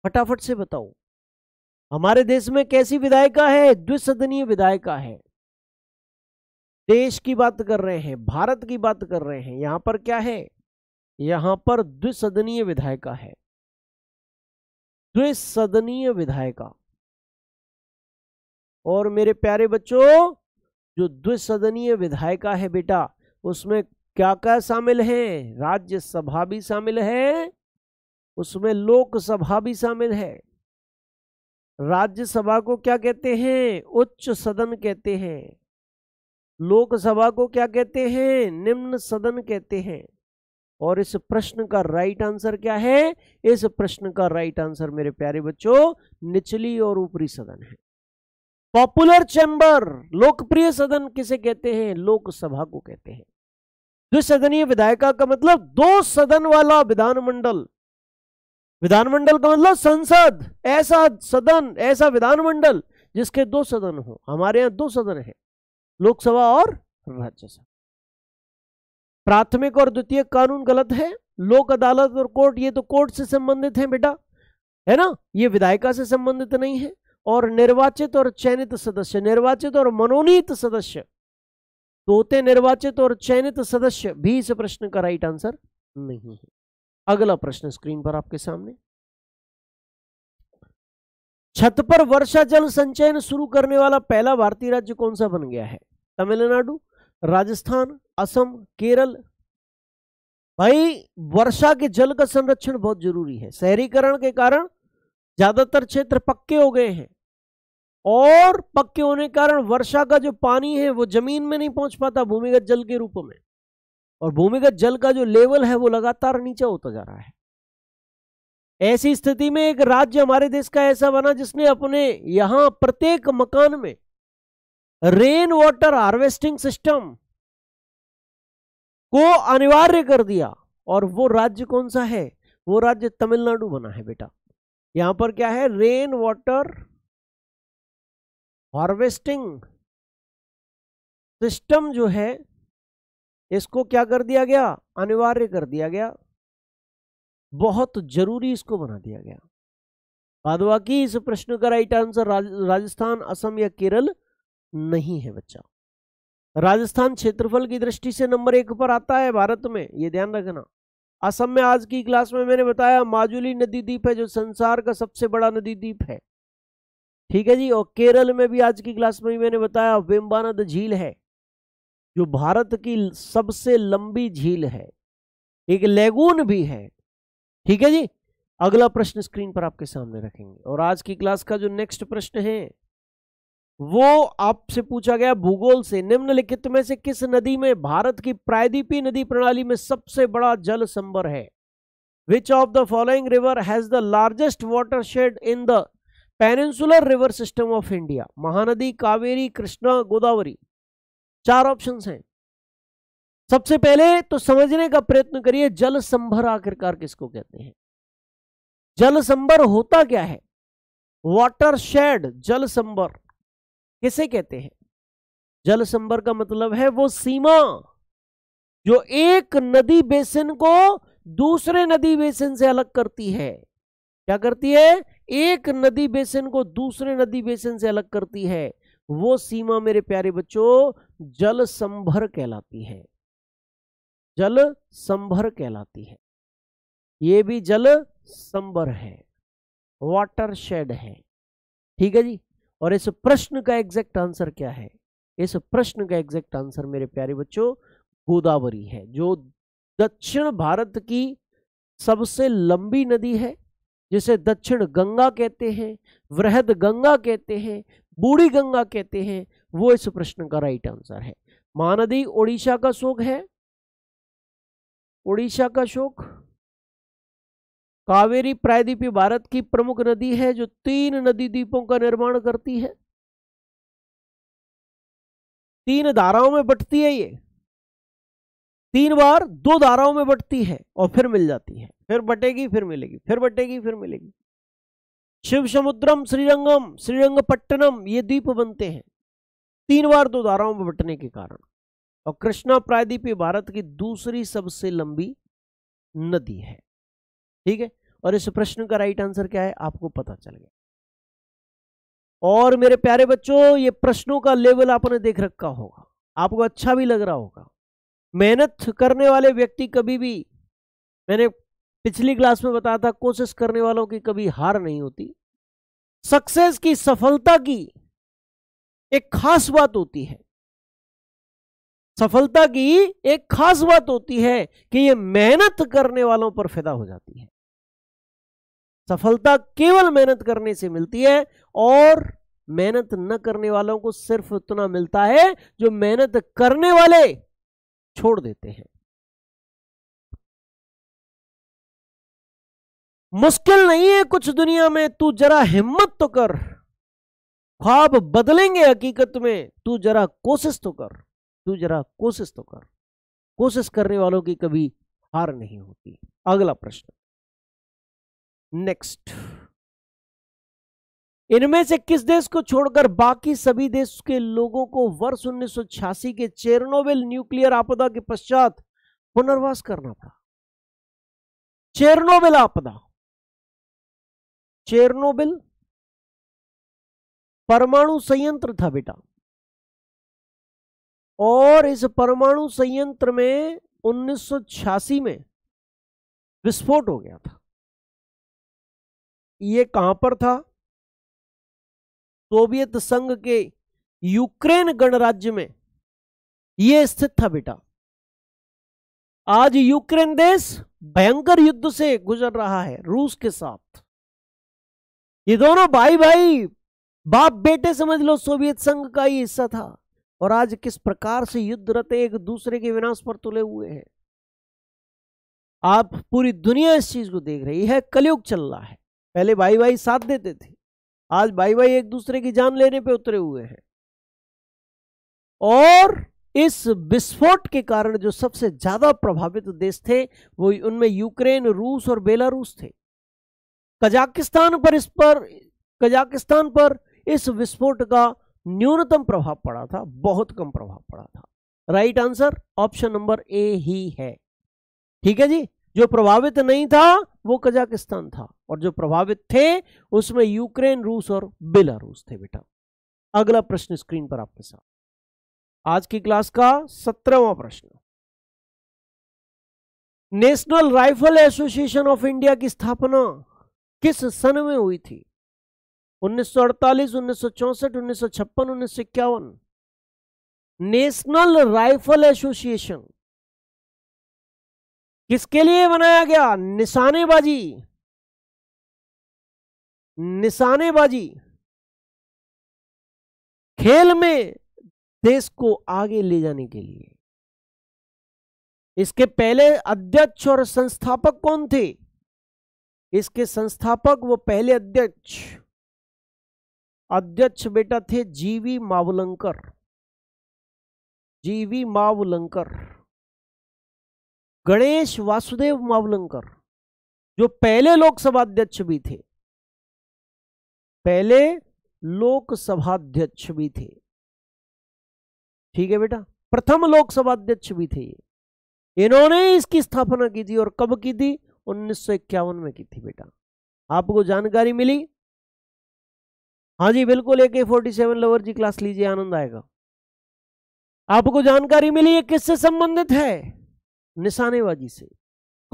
Speaker 2: फटाफट से बताओ हमारे देश में कैसी विधायिका है द्विसदनीय विधायिका है देश की बात कर रहे हैं भारत की बात कर रहे हैं यहां पर क्या है यहां पर द्विसदनीय विधायिका है द्विसदनीय विधायिका और मेरे प्यारे बच्चों जो द्विसदनीय विधायिका है बेटा उसमें क्या क्या शामिल है राज्यसभा भी शामिल है उसमें लोकसभा भी शामिल है राज्यसभा को क्या कहते हैं उच्च सदन कहते हैं लोकसभा को क्या कहते हैं निम्न सदन कहते हैं और इस प्रश्न का राइट आंसर क्या है इस प्रश्न का राइट आंसर मेरे प्यारे बच्चों निचली और ऊपरी सदन है पॉपुलर चैंबर लोकप्रिय सदन किसे कहते हैं लोकसभा को कहते हैं द्विसदनीय विधायिका का मतलब दो सदन वाला विधानमंडल विधानमंडल का मतलब संसद ऐसा सदन ऐसा विधानमंडल जिसके दो सदन हो हमारे यहां दो सदन है लोकसभा और राज्यसभा प्राथमिक और द्वितीय कानून गलत है लोक अदालत और कोर्ट ये तो कोर्ट से संबंधित है बेटा है ना ये विधायिका से संबंधित नहीं है और निर्वाचित और चयनित सदस्य निर्वाचित और मनोनीत सदस्य तोते निर्वाचित और चयनित सदस्य भी इस प्रश्न का राइट आंसर नहीं है अगला प्रश्न स्क्रीन पर आपके सामने छत पर वर्षा जल संचयन शुरू करने वाला पहला भारतीय राज्य कौन सा बन गया है तमिलनाडु राजस्थान असम केरल भाई वर्षा के जल का संरक्षण बहुत जरूरी है शहरीकरण के कारण ज्यादातर क्षेत्र पक्के हो गए हैं और पक्के होने के कारण वर्षा का जो पानी है वो जमीन में नहीं पहुंच पाता भूमिगत जल के रूप में और भूमिगत जल का जो लेवल है वो लगातार नीचे होता जा रहा है ऐसी स्थिति में एक राज्य हमारे देश का ऐसा बना जिसने अपने यहां प्रत्येक मकान में रेन वाटर हार्वेस्टिंग सिस्टम को अनिवार्य कर दिया और वो राज्य कौन सा है वो राज्य तमिलनाडु बना है बेटा यहां पर क्या है रेन वाटर
Speaker 1: हार्वेस्टिंग सिस्टम जो है इसको क्या कर दिया गया अनिवार्य कर दिया गया
Speaker 2: बहुत जरूरी इसको बना दिया गया बाद बाकी इस प्रश्न का राइट आंसर राजस्थान असम या केरल नहीं है बच्चा राजस्थान क्षेत्रफल की दृष्टि से नंबर एक पर आता है भारत में ये ध्यान रखना असम में आज की क्लास में मैंने बताया माजुली नदी द्वीप है जो संसार का सबसे बड़ा नदी द्वीप है ठीक है जी और केरल में भी आज की क्लास में मैंने बताया वेम्बानद झील है जो भारत की सबसे लंबी झील है एक लेगून भी है ठीक है जी अगला प्रश्न स्क्रीन पर आपके सामने रखेंगे और आज की क्लास का जो नेक्स्ट प्रश्न है वो आपसे पूछा गया भूगोल से निम्नलिखित में से किस नदी में भारत की प्रायदीपी नदी प्रणाली में सबसे बड़ा जल संबर है which of the following river has the largest shed in the peninsular river system of India Mahanadi Kaveri Krishna Godavari चार ऑप्शन हैं सबसे पहले तो समझने का प्रयत्न करिए जल संभर आखिरकार किसको कहते हैं जल संभर होता क्या है वाटर शेड जल संभर किसे कहते हैं जल संभर का मतलब है वो सीमा जो एक नदी बेसिन को दूसरे नदी बेसिन से अलग करती है क्या करती है एक नदी बेसिन को दूसरे नदी बेसिन से अलग करती है वो सीमा मेरे प्यारे बच्चों जल संभर कहलाती है जल संभर कहलाती है ये भी जल संभर है वाटर शेड है ठीक है जी और इस प्रश्न का एग्जैक्ट आंसर क्या है इस प्रश्न का एग्जैक्ट आंसर मेरे प्यारे बच्चों गोदावरी है जो दक्षिण भारत की सबसे लंबी नदी है जिसे दक्षिण गंगा कहते हैं वृहद गंगा कहते हैं बूढ़ी गंगा कहते हैं वो इस प्रश्न का राइट आंसर है महानदी ओडिशा का शोक है उड़ीसा का शोक कावेरी प्रायद्वीपी भारत की प्रमुख नदी है जो तीन नदी द्वीपों
Speaker 1: का निर्माण करती है तीन धाराओं में बटती है ये तीन बार दो धाराओं में बटती है और फिर मिल जाती
Speaker 2: है फिर बटेगी फिर मिलेगी फिर बटेगी फिर मिलेगी शिव समुद्रम श्रीरंगम श्रीरंगपट्टनम ये द्वीप बनते हैं तीन बार दो धाराओं में बटने के कारण और कृष्णा प्रायद्वीप भारत की दूसरी सबसे लंबी नदी है ठीक है और इस प्रश्न का राइट आंसर क्या है आपको पता चल गया और मेरे प्यारे बच्चों ये प्रश्नों का लेवल आपने देख रखा होगा आपको अच्छा भी लग रहा होगा मेहनत करने वाले व्यक्ति कभी भी मैंने पिछली क्लास में बताया था कोशिश करने वालों की कभी हार नहीं होती सक्सेस की सफलता की एक खास बात होती है सफलता की एक खास बात होती है कि ये मेहनत करने वालों पर फिदा हो जाती है सफलता केवल मेहनत करने से मिलती है और मेहनत न करने वालों को सिर्फ उतना मिलता है जो मेहनत करने
Speaker 1: वाले छोड़ देते हैं मुश्किल नहीं है कुछ दुनिया में तू जरा हिम्मत तो कर
Speaker 2: ख्वाब बदलेंगे हकीकत में तू जरा कोशिश तो कर तू जरा कोशिश तो कर कोशिश करने वालों की कभी हार नहीं होती अगला प्रश्न नेक्स्ट इनमें से किस देश को छोड़कर बाकी सभी देश के लोगों को वर्ष उन्नीस के
Speaker 1: चेरनोबिल न्यूक्लियर आपदा के पश्चात पुनर्वास करना था चेरनोबिल आपदा चेरनोबिल परमाणु संयंत्र था बेटा और
Speaker 2: इस परमाणु संयंत्र में 1986 में
Speaker 1: विस्फोट हो गया था ये कहां पर था सोवियत संघ के यूक्रेन गणराज्य में
Speaker 2: यह स्थित था बेटा आज यूक्रेन देश भयंकर युद्ध से गुजर रहा है रूस के साथ ये दोनों भाई भाई बाप बेटे समझ लो सोवियत संघ का ही हिस्सा था और आज किस प्रकार से युद्ध रते एक दूसरे के विनाश पर तुले हुए हैं आप पूरी दुनिया इस चीज को देख रही है कलयुग चल रहा है पहले भाई भाई साथ देते थे आज भाई भाई एक दूसरे की जान लेने पे उतरे हुए हैं और इस विस्फोट के कारण जो सबसे ज्यादा प्रभावित देश थे वो उनमें यूक्रेन रूस और बेलारूस थे कजाकिस्तान पर इस पर कजाकिस्तान पर इस विस्फोट का न्यूनतम प्रभाव पड़ा था बहुत कम प्रभाव पड़ा था right answer option number A ही है ठीक है जी जो प्रभावित नहीं था वो कजाकिस्तान था और जो प्रभावित थे उसमें यूक्रेन रूस और बेलारूस थे बेटा अगला प्रश्न स्क्रीन पर आपके साथ आज की क्लास का सत्रहवा प्रश्न National Rifle Association of India की स्थापना किस सन में हुई थी उन्नीस सौ अड़तालीस उन्नीस सौ चौसठ उन्नीस सौ छप्पन उन्नीस सौ इक्यावन नेशनल
Speaker 1: राइफल एसोसिएशन किसके लिए बनाया गया निशानेबाजी निशानेबाजी खेल में देश को आगे ले जाने के
Speaker 2: लिए इसके पहले अध्यक्ष और संस्थापक कौन थे इसके संस्थापक वो पहले अध्यक्ष अध्यक्ष बेटा थे जीवी मावलंकर जीवी मावलंकर गणेश वासुदेव मावलंकर जो पहले लोकसभा अध्यक्ष भी थे पहले लोकसभा अध्यक्ष भी थे ठीक है बेटा प्रथम लोकसभा अध्यक्ष भी थे ये इन्होंने इसकी स्थापना की थी और कब की थी उन्नीस में की थी बेटा आपको जानकारी मिली हाँ जी बिल्कुल A K forty seven lover जी क्लास लीजिए आनंद आएगा आपको जानकारी मिली है किससे संबंधित है निशानेबाजी से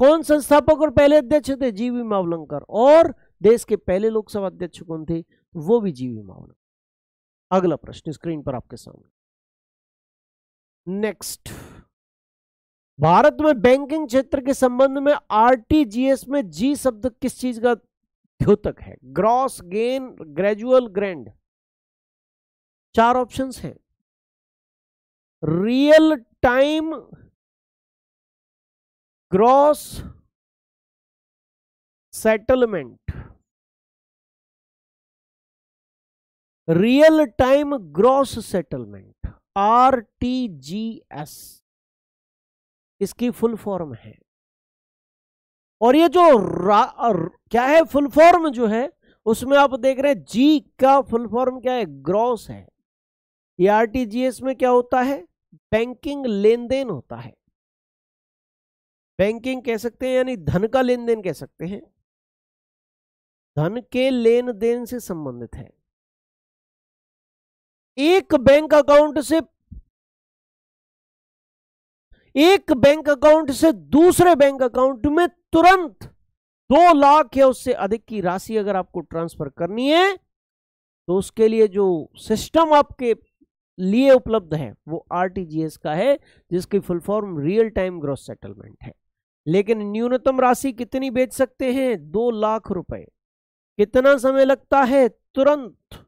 Speaker 2: कौन संस्थापक और पहले अध्यक्ष थे जीवी मावलंकर और देश के पहले लोकसभा अध्यक्ष कौन थे वो भी जीवी मावलंकर अगला प्रश्न स्क्रीन पर आपके सामने नेक्स्ट भारत में बैंकिंग क्षेत्र के संबंध में आरटीजीएस में जी शब्द किस चीज का द्योतक है ग्रॉस गेन ग्रेजुअल
Speaker 1: ग्रैंड चार ऑप्शंस हैं real time gross settlement real time gross settlement R T G
Speaker 2: S इसकी फुल फॉर्म है और ये जो क्या है फुल फॉर्म जो है उसमें आप देख रहे हैं जी का फुल फॉर्म क्या है ग्रॉस है ये आरटीजीएस में क्या होता है बैंकिंग लेन देन होता है बैंकिंग कह सकते हैं यानी धन का लेन
Speaker 1: देन कह सकते हैं धन के लेन देन से संबंधित है एक बैंक अकाउंट से एक बैंक अकाउंट से दूसरे बैंक अकाउंट में तुरंत
Speaker 2: दो लाख या उससे अधिक की राशि अगर आपको ट्रांसफर करनी है तो उसके लिए जो सिस्टम आपके लिए उपलब्ध है वो आरटीजीएस का है जिसकी full form real time gross settlement है लेकिन न्यूनतम राशि कितनी बेच सकते हैं दो लाख रुपए कितना समय लगता है तुरंत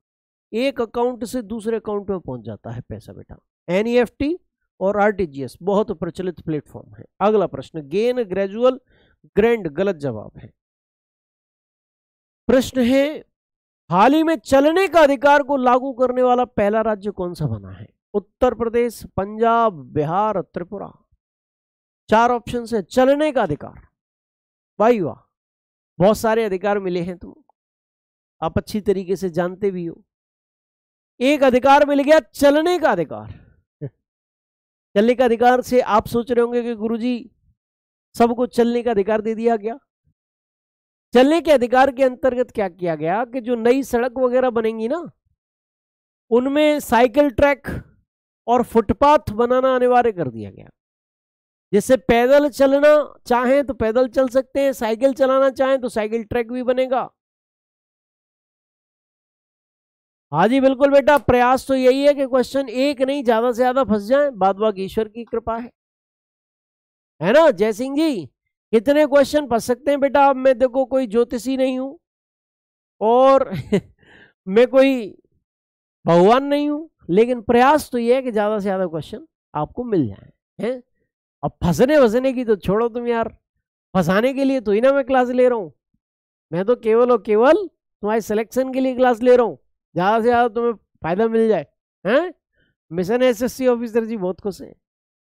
Speaker 2: एक अकाउंट से दूसरे अकाउंट में पहुंच जाता है पैसा बेटा एनईएफटी e और आरटीजीएस बहुत प्रचलित प्लेटफॉर्म है अगला प्रश्न गेन ग्रेजुअल ग्रैंड गलत जवाब है प्रश्न है हाल ही में चलने का अधिकार को लागू करने वाला पहला राज्य कौन सा बना है उत्तर प्रदेश पंजाब बिहार त्रिपुरा चार ऑप्शन है चलने का अधिकार भाई वाह बहुत सारे अधिकार मिले हैं तुमको आप अच्छी तरीके से जानते भी हो एक अधिकार मिल गया चलने का अधिकार *laughs* चलने का अधिकार से आप सोच रहे होंगे कि गुरुजी सबको चलने का अधिकार दे दिया गया चलने के अधिकार के अंतर्गत क्या किया गया कि जो नई सड़क वगैरह बनेंगी ना उनमें साइकिल ट्रैक और फुटपाथ बनाना अनिवार्य कर दिया गया जैसे पैदल चलना चाहें तो पैदल चल सकते हैं साइकिल चलाना चाहें तो साइकिल ट्रैक भी बनेगा हाँ जी बिल्कुल बेटा प्रयास तो यही है कि क्वेश्चन एक नहीं ज्यादा से ज्यादा फंस जाए बाद ईश्वर की कृपा है है ना जय सिंह जी कितने क्वेश्चन पढ़ सकते हैं बेटा अब मैं देखो कोई ज्योतिषी नहीं हूं और *laughs* मैं कोई भगवान नहीं हूँ लेकिन प्रयास तो यह है कि ज़्यादा से ज़्यादा क्वेश्चन आपको मिल जाए हैं अब फंसने वसने की तो छोड़ो तुम यार फंसाने के लिए तो ही ना मैं क्लास ले रहा हूं मैं तो केवल और केवल तुम्हारी सिलेक्शन के लिए क्लास ले रहा हूँ ज़्यादा से ज़्यादा तुम्हें फ़ायदा मिल जाए हैं मिशन एसएससी ऑफिसर जी बहुत खुश हैं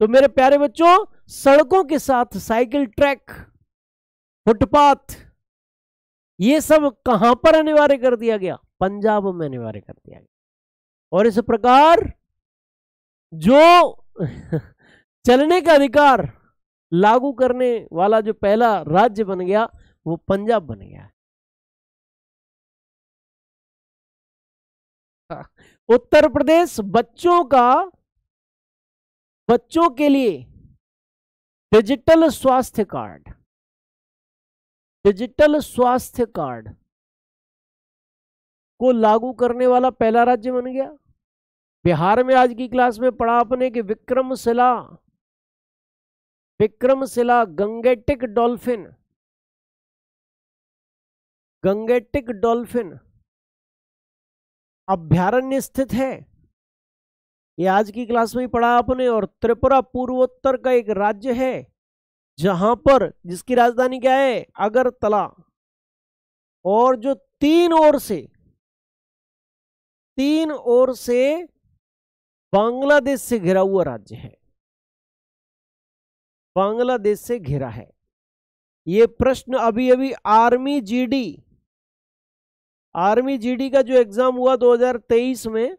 Speaker 2: तो मेरे प्यारे बच्चों सड़कों के साथ साइकिल ट्रैक फुटपाथ ये सब कहां पर अनिवार्य कर दिया गया पंजाब में अनिवार्य कर दिया गया और इस प्रकार जो *laughs* चलने का अधिकार लागू करने वाला जो पहला राज्य बन गया
Speaker 1: वो पंजाब बन गया हाँ। उत्तर प्रदेश बच्चों का बच्चों के लिए डिजिटल स्वास्थ्य कार्ड डिजिटल स्वास्थ्य कार्ड को लागू करने
Speaker 2: वाला पहला राज्य बन गया बिहार में आज की क्लास में पढ़ा अपने कि Vikramshila
Speaker 1: Vikramshila Gangetic dolphin Gangetic dolphin अभ्यारण्य स्थित है ये आज की क्लास में ही पढ़ा आपने और
Speaker 2: त्रिपुरा पूर्वोत्तर का एक राज्य है जहां पर जिसकी राजधानी क्या है अगरतला और जो तीन ओर से तीन ओर से बांग्लादेश से घिरा हुआ राज्य है बांग्लादेश से घिरा है ये प्रश्न अभी अभी आर्मी जीडी आर्मी जीडी का जो एग्जाम हुआ 2023 में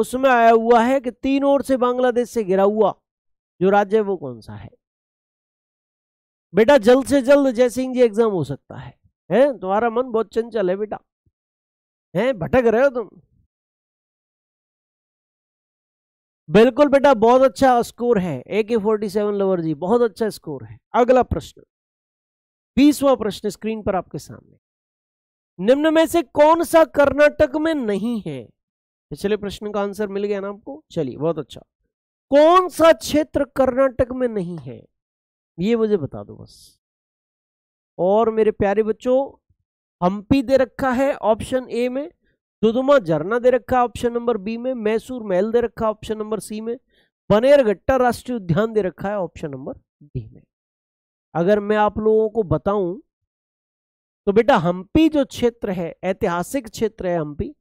Speaker 2: उसमें आया हुआ है कि तीन ओर से बांग्लादेश से घिरा हुआ जो राज्य है वो कौन सा है बेटा जल्द से जल्द जयसिंह जी एग्जाम हो सकता है हैं तुम्हारा मन बहुत चंचल है बेटा हैं भटक रहे हो तुम बिल्कुल बेटा बहुत अच्छा स्कोर है ए के फोर्टी सेवन लवर जी बहुत अच्छा स्कोर है अगला प्रश्न बीसवा प्रश्न स्क्रीन पर आपके सामने निम्न में से कौन सा कर्नाटक में नहीं है पिछले प्रश्न का आंसर मिल गया ना आपको चलिए बहुत अच्छा कौन सा क्षेत्र कर्नाटक में नहीं है ये मुझे बता दो बस और मेरे प्यारे बच्चों हम्पी दे रखा है ऑप्शन ए में दुदुमा झरना दे रखा है ऑप्शन नंबर बी में मैसूर महल दे रखा है ऑप्शन नंबर सी में बनेरघट्टा राष्ट्रीय उद्यान दे रखा है ऑप्शन नंबर डी में अगर मैं आप लोगों को बताऊं तो बेटा हम्पी जो क्षेत्र है ऐतिहासिक क्षेत्र है हम्पी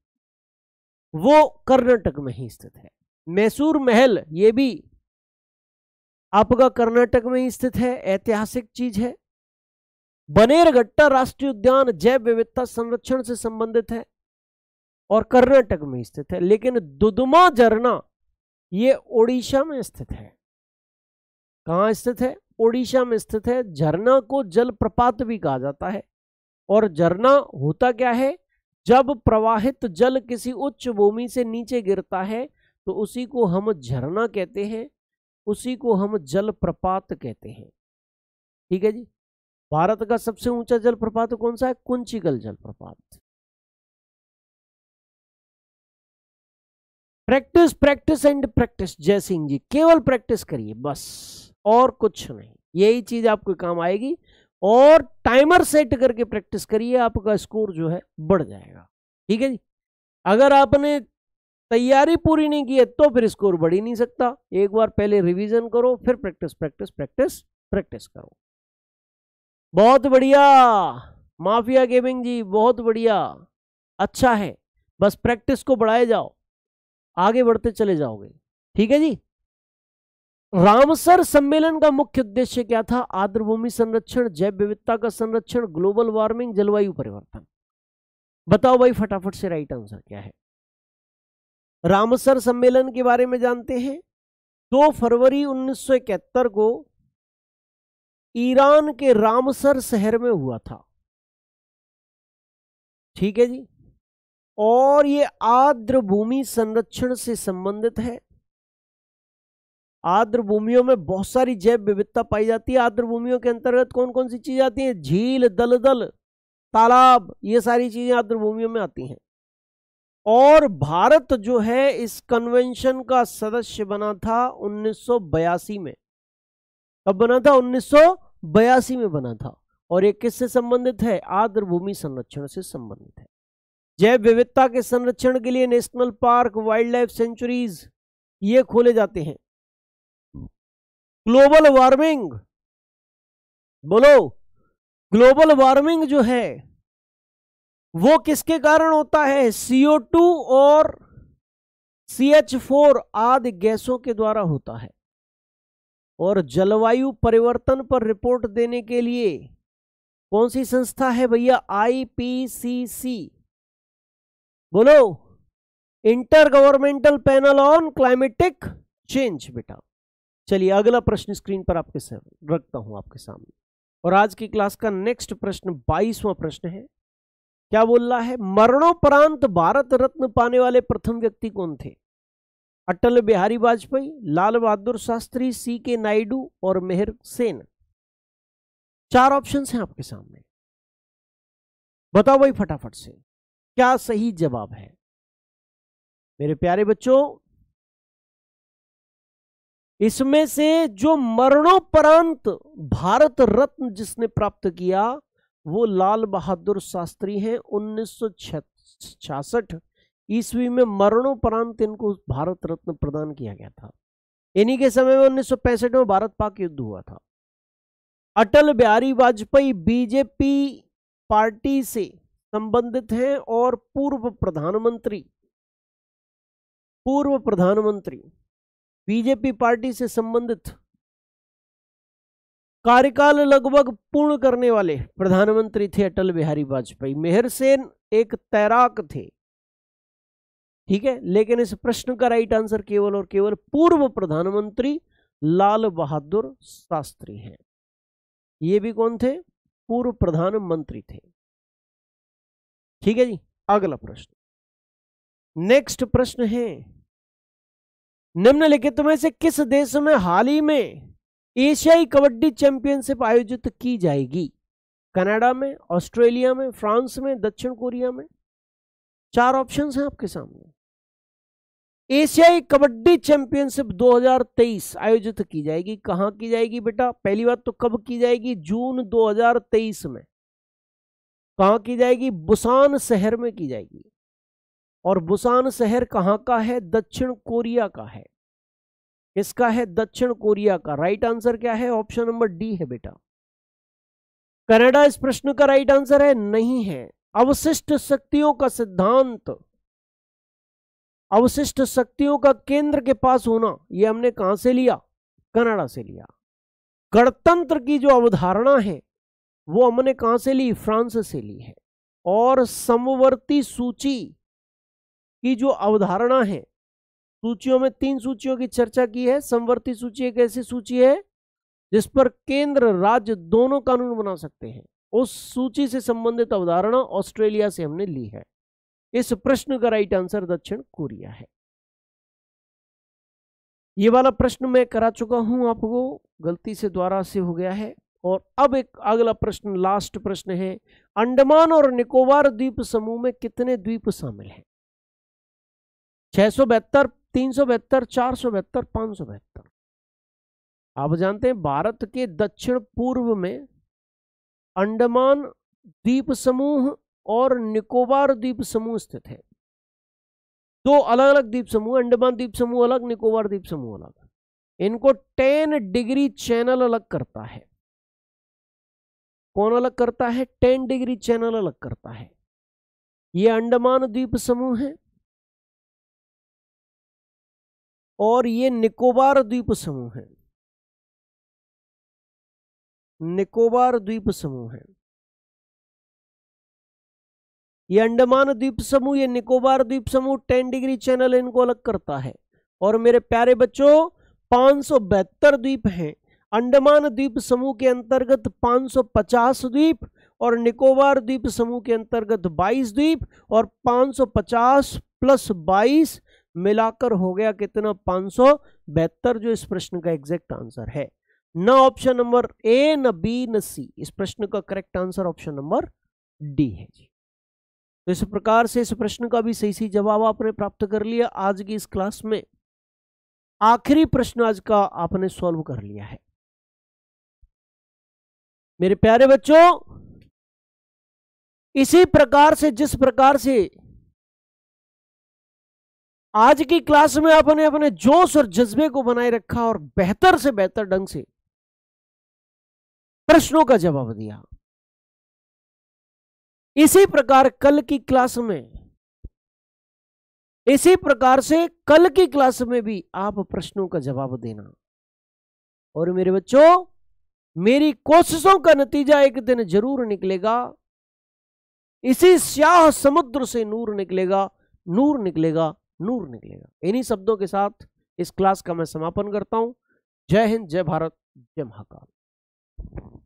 Speaker 2: वो कर्नाटक में ही स्थित है मैसूर महल ये भी आपका कर्नाटक में ही स्थित है ऐतिहासिक चीज है बनेरघट्टा राष्ट्रीय उद्यान जैव विविधता संरक्षण से संबंधित है और कर्नाटक में स्थित है लेकिन दुदुमा झरना ये ओडिशा में स्थित है कहाँ स्थित है ओडिशा में स्थित है झरना को जलप्रपात भी कहा जाता है और झरना होता क्या है जब प्रवाहित जल किसी उच्च भूमि से नीचे गिरता है तो उसी को हम झरना कहते हैं उसी को हम जल प्रपात कहते हैं ठीक है जी भारत का सबसे ऊंचा जल प्रपात कौन सा है कुंचिकल जल प्रपात प्रैक्टिस प्रैक्टिस एंड प्रैक्टिस जय सिंह जी केवल प्रैक्टिस करिए बस और कुछ नहीं यही चीज आपको काम आएगी और टाइमर सेट करके प्रैक्टिस करिए आपका स्कोर जो है बढ़ जाएगा ठीक है जी अगर आपने तैयारी पूरी नहीं की है तो फिर स्कोर बढ़ ही नहीं सकता एक बार पहले रिवीजन करो फिर प्रैक्टिस प्रैक्टिस प्रैक्टिस प्रैक्टिस करो बहुत बढ़िया माफिया गेमिंग जी बहुत बढ़िया अच्छा है बस प्रैक्टिस को बढ़ाए जाओ आगे बढ़ते चले जाओगे ठीक है जी रामसर सम्मेलन का मुख्य उद्देश्य क्या था भूमि संरक्षण जैव विविधता का संरक्षण ग्लोबल वार्मिंग जलवायु परिवर्तन बताओ भाई फटाफट से राइट आंसर क्या है रामसर सम्मेलन के बारे में जानते हैं दो फरवरी उन्नीस को ईरान के रामसर शहर में हुआ था ठीक है जी और ये आर्द्र भूमि संरक्षण से संबंधित है आर्द्र भूमियों में बहुत सारी जैव विविधता पाई जाती है आर्द्र भूमियों के अंतर्गत कौन कौन सी चीज़ें आती हैं झील दलदल तालाब ये सारी चीज़ें आर्द्र भूमियों में आती हैं और भारत जो है इस कन्वेंशन का सदस्य बना था 1982 में कब बना था 1982 में बना था और ये किससे संबंधित है आर्द्र भूमि संरक्षण से संबंधित है जैव विविधता के संरक्षण के लिए national park wildlife sanctuaries ये खोले जाते हैं
Speaker 1: ग्लोबल वार्मिंग बोलो ग्लोबल वार्मिंग जो है वो किसके कारण होता है सीओ
Speaker 2: टू और सी एच फोर आदि गैसों के द्वारा होता है और जलवायु परिवर्तन पर रिपोर्ट देने के लिए कौन सी संस्था है भैया आईपीसीसी बोलो intergovernmental panel on climatic change बेटा चलिए अगला प्रश्न स्क्रीन पर आपके सामने रखता हूं आपके सामने और आज की क्लास का नेक्स्ट प्रश्न बाईसवां प्रश्न है क्या बोल रहा है मरणोपरांत भारत रत्न पाने वाले प्रथम व्यक्ति कौन थे अटल बिहारी वाजपेयी लाल बहादुर शास्त्री सी के नायडू और मेहर सेन चार ऑप्शन हैं आपके
Speaker 1: सामने बताओ भाई फटाफट से क्या सही जवाब है मेरे प्यारे बच्चों
Speaker 2: इसमें से जो मरणोपरांत भारत रत्न जिसने प्राप्त किया वो लाल बहादुर शास्त्री हैं उन्नीस सौ ईस्वी में मरणोपरांत इनको भारत रत्न प्रदान किया गया था इन्हीं के समय में उन्नीस में भारत पाक युद्ध हुआ था अटल बिहारी वाजपेयी बीजेपी पार्टी से संबंधित हैं और पूर्व प्रधानमंत्री पूर्व प्रधानमंत्री बीजेपी पार्टी से संबंधित कार्यकाल लगभग पूर्ण करने वाले प्रधानमंत्री थे अटल बिहारी वाजपेयी मेहर सेन एक तैराक थे ठीक है लेकिन इस प्रश्न का राइट आंसर केवल और केवल पूर्व प्रधानमंत्री लाल बहादुर शास्त्री हैं ये भी कौन थे पूर्व
Speaker 1: प्रधानमंत्री थे ठीक है जी अगला प्रश्न नेक्स्ट प्रश्न है निम्नलिखित में से किस देश
Speaker 2: में हाल ही में एशियाई कबड्डी चैंपियनशिप आयोजित की जाएगी कनाडा में ऑस्ट्रेलिया में फ्रांस में दक्षिण कोरिया में चार ऑप्शंस हैं आपके सामने एशियाई कबड्डी चैंपियनशिप 2023 आयोजित की जाएगी कहां की जाएगी बेटा पहली बात तो कब की जाएगी जून 2023 में कहां की जाएगी बुसान शहर में की जाएगी और बुसान शहर कहाँ का है दक्षिण कोरिया का है इसका है दक्षिण कोरिया का राइट आंसर क्या है ऑप्शन नंबर डी है बेटा कनाडा इस प्रश्न का राइट आंसर है नहीं है अवशिष्ट शक्तियों का सिद्धांत अवशिष्ट शक्तियों का केंद्र के पास होना यह हमने कहां से लिया कनाडा से लिया गणतंत्र की जो अवधारणा है वो हमने कहां से ली फ्रांस से ली है और समवर्ती सूची की जो अवधारणा है सूचियों में तीन सूचियों की चर्चा की है संवर्ती सूची एक ऐसी सूची है जिस पर केंद्र राज्य दोनों कानून बना सकते हैं उस सूची से संबंधित अवधारणा ऑस्ट्रेलिया से हमने ली है इस प्रश्न का राइट आंसर दक्षिण कोरिया है ये वाला प्रश्न मैं करा चुका हूं आपको गलती से द्वारा से हो गया है और अब एक अगला प्रश्न लास्ट प्रश्न है अंडमान और निकोबार द्वीप समूह में कितने द्वीप शामिल हैं छह सौ बहत्तर तीन सौ बहत्तर चार सौ बहत्तर पांच सौ बहत्तर आप जानते हैं भारत के दक्षिण पूर्व में अंडमान द्वीप समूह और निकोबार द्वीप समूह स्थित है दो अलग अलग द्वीप समूह अंडमान द्वीप समूह अलग निकोबार द्वीप समूह अलग इनको टेन डिग्री चैनल अलग करता है कौन अलग करता है टेन डिग्री चैनल अलग करता है ये अंडमान द्वीप समूह है
Speaker 1: और ये निकोबार द्वीप समूह है निकोबार द्वीप समूह है ये अंडमान द्वीप समूह ये निकोबार द्वीप
Speaker 2: समूह टेन डिग्री चैनल इनको अलग करता है और मेरे प्यारे बच्चों बहत्तर द्वीप हैं अंडमान द्वीप समूह के अंतर्गत 550 द्वीप और निकोबार द्वीप समूह के अंतर्गत 22 द्वीप और 550 प्लस बाईस मिलाकर हो गया कितना बेहतर जो इस प्रश्न का एग्जैक्ट आंसर है न ऑप्शन नंबर ए न बी न सी इस प्रश्न का correct answer option number D है जी तो इस प्रकार से इस प्रश्न का भी सही सही जवाब आपने प्राप्त कर लिया आज की इस क्लास में आखिरी प्रश्न आज का
Speaker 1: आपने सॉल्व कर लिया है मेरे प्यारे बच्चों इसी प्रकार से जिस प्रकार से
Speaker 2: आज की क्लास में आपने अपने जोश और जज्बे को बनाए रखा और
Speaker 1: बेहतर से बेहतर ढंग से प्रश्नों का जवाब दिया इसी प्रकार कल की क्लास में
Speaker 2: इसी प्रकार से कल की क्लास में भी आप प्रश्नों का जवाब देना और मेरे बच्चों मेरी कोशिशों का नतीजा एक दिन जरूर निकलेगा इसी स्याह समुद्र से नूर निकलेगा नूर निकलेगा नूर निकलेगा इन्हीं शब्दों के साथ इस क्लास का मैं समापन करता हूँ
Speaker 1: जय हिंद जय भारत जय महाकाल